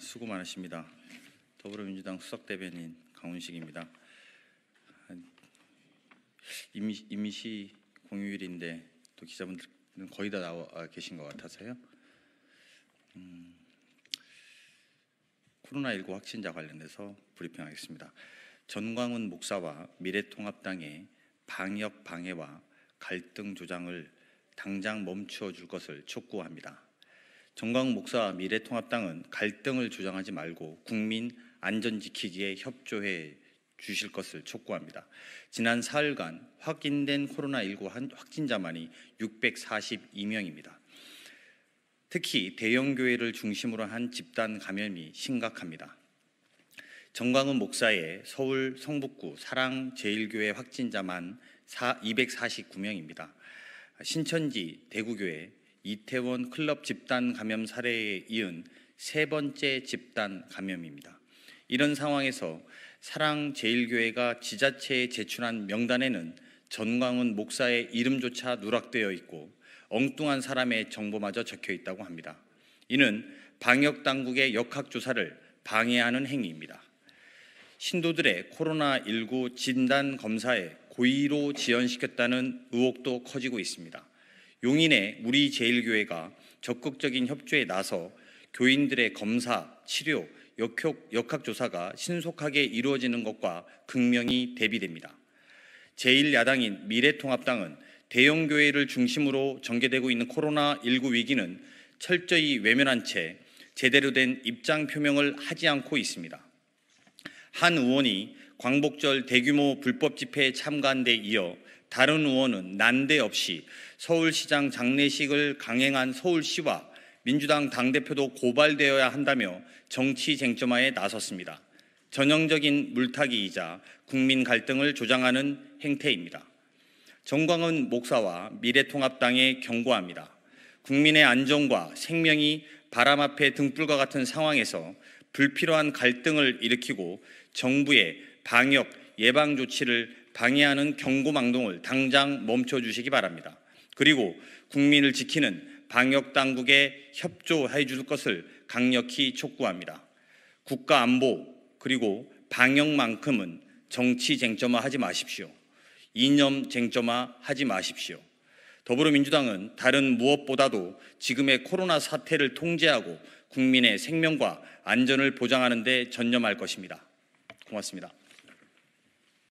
수고 많으십니다. 더불어민주당 수석 대변인 강훈식입니다. 임시, 임시 공휴일인데 또 기자분들은 거의 다 나와 계신 것 같아서요. 음, 코로나19 확진자 관련해서 브리핑하겠습니다. 전광훈 목사와 미래통합당의 방역 방해와 갈등 조장을 당장 멈추어 줄 것을 촉구합니다. 정광 목사 미래통합당은 갈등을 주장하지 말고 국민 안전 지키기에 협조해 주실 것을 촉구합니다. 지난 4일간 확인된 코로나19 확진자만이 642명입니다. 특히 대형 교회를 중심으로 한 집단 감염이 심각합니다. 정광훈 목사의 서울 성북구 사랑 제일교회 확진자만 249명입니다. 신천지 대구교회 이태원 클럽 집단 감염 사례에 이은 세 번째 집단 감염입니다. 이런 상황에서 사랑제일교회가 지자체에 제출한 명단에는 전광훈 목사의 이름조차 누락되어 있고 엉뚱한 사람의 정보마저 적혀 있다고 합니다. 이는 방역 당국의 역학 조사를 방해하는 행위입니다. 신도들의 코로나19 진단 검사에 고의로 지연시켰다는 의혹도 커지고 있습니다. 용인의 우리 제일교회가 적극적인 협조에 나서 교인들의 검사, 치료, 역학, 조사가 신속하게 이루어지는 것과 극명히 대비됩니다. 제1야당인 미래통합당은 대형 교회를 중심으로 전개되고 있는 코로나19 위기는 철저히 외면한 채 제대로 된 입장 표명을 하지 않고 있습니다. 한 의원이 광복절 대규모 불법 집회에 참가한 데 이어 다른 의원은 난데없이 서울시장 장례식을 강행한 서울시와 민주당 당대표도 고발되어야 한다며 정치 쟁점화에 나섰습니다. 전형적인 물타기이자 국민 갈등을 조장하는 행태입니다. 정광은 목사와 미래통합당에 경고합니다. 국민의 안전과 생명이 바람 앞에 등불과 같은 상황에서 불필요한 갈등을 일으키고 정부의 방역, 예방 조치를 방해하는 경고망동을 당장 멈춰 주시기 바랍니다. 그리고 국민을 지키는 방역 당국에 협조해 줄 것을 강력히 촉구합니다. 국가 안보 그리고 방역만큼은 정치 쟁점화하지 마십시오. 이념 쟁점화하지 마십시오. 더불어민주당은 다른 무엇보다도 지금의 코로나 사태를 통제하고 국민의 생명과 안전을 보장하는 데 전념할 것입니다. 고맙습니다.